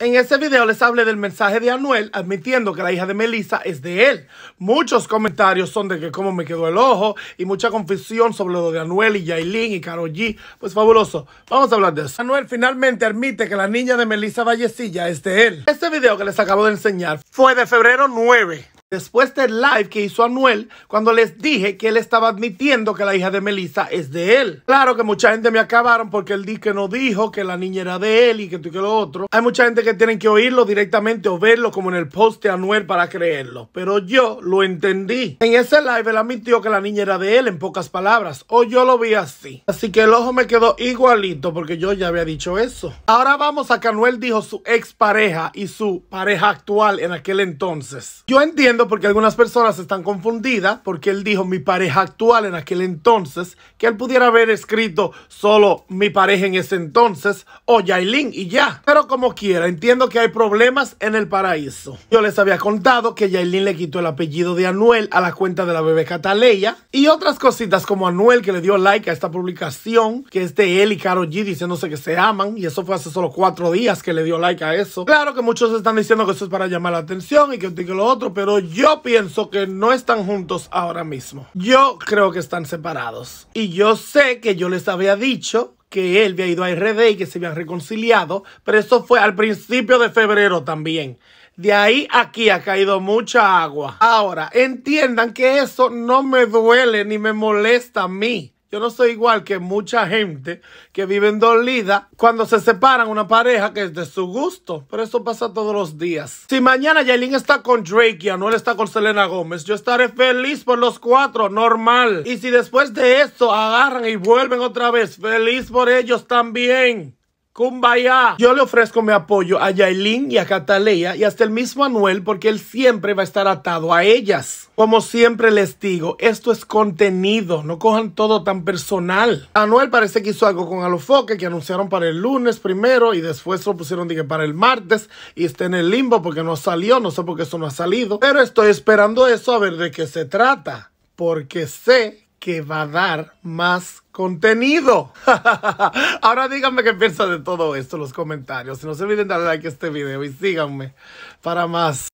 En ese video les hablé del mensaje de Anuel admitiendo que la hija de Melissa es de él. Muchos comentarios son de que cómo me quedó el ojo y mucha confusión sobre lo de Anuel y Yailin y Karol G. Pues fabuloso. Vamos a hablar de eso. Anuel finalmente admite que la niña de Melissa Vallecilla es de él. Este video que les acabo de enseñar fue de febrero 9 después del live que hizo Anuel cuando les dije que él estaba admitiendo que la hija de Melissa es de él. Claro que mucha gente me acabaron porque él dice que no dijo que la niña era de él y que tú que lo otro. Hay mucha gente que tienen que oírlo directamente o verlo como en el post de Anuel para creerlo, pero yo lo entendí. En ese live él admitió que la niña era de él en pocas palabras o yo lo vi así. Así que el ojo me quedó igualito porque yo ya había dicho eso. Ahora vamos a que Anuel dijo su expareja y su pareja actual en aquel entonces. Yo entiendo porque algunas personas están confundidas, porque él dijo mi pareja actual en aquel entonces, que él pudiera haber escrito solo mi pareja en ese entonces o Yailin y ya. Pero como quiera, entiendo que hay problemas en el paraíso. Yo les había contado que Yailin le quitó el apellido de Anuel a la cuenta de la bebé Cataleya y otras cositas como Anuel que le dio like a esta publicación, que es de él y Karol G diciéndose que se aman y eso fue hace solo cuatro días que le dio like a eso. Claro que muchos están diciendo que eso es para llamar la atención y que, que lo otro, pero yo pienso que no están juntos ahora mismo. Yo creo que están separados. Y yo sé que yo les había dicho que él había ido a RD y que se habían reconciliado, pero eso fue al principio de febrero también. De ahí aquí ha caído mucha agua. Ahora, entiendan que eso no me duele ni me molesta a mí. Yo no soy igual que mucha gente que vive en dolida cuando se separan una pareja que es de su gusto. Pero eso pasa todos los días. Si mañana Yailin está con Drake y Anuel está con Selena Gómez, yo estaré feliz por los cuatro, normal. Y si después de eso agarran y vuelven otra vez, feliz por ellos también. Kumbaya. Yo le ofrezco mi apoyo a Yailin y a Cataleya y hasta el mismo Anuel porque él siempre va a estar atado a ellas. Como siempre les digo, esto es contenido, no cojan todo tan personal. Anuel parece que hizo algo con Alofoque que anunciaron para el lunes primero y después lo pusieron dije, para el martes y está en el limbo porque no salió, no sé por qué eso no ha salido. Pero estoy esperando eso a ver de qué se trata porque sé que va a dar más contenido. Ahora díganme qué piensan de todo esto en los comentarios. No se olviden darle like a este video y síganme para más.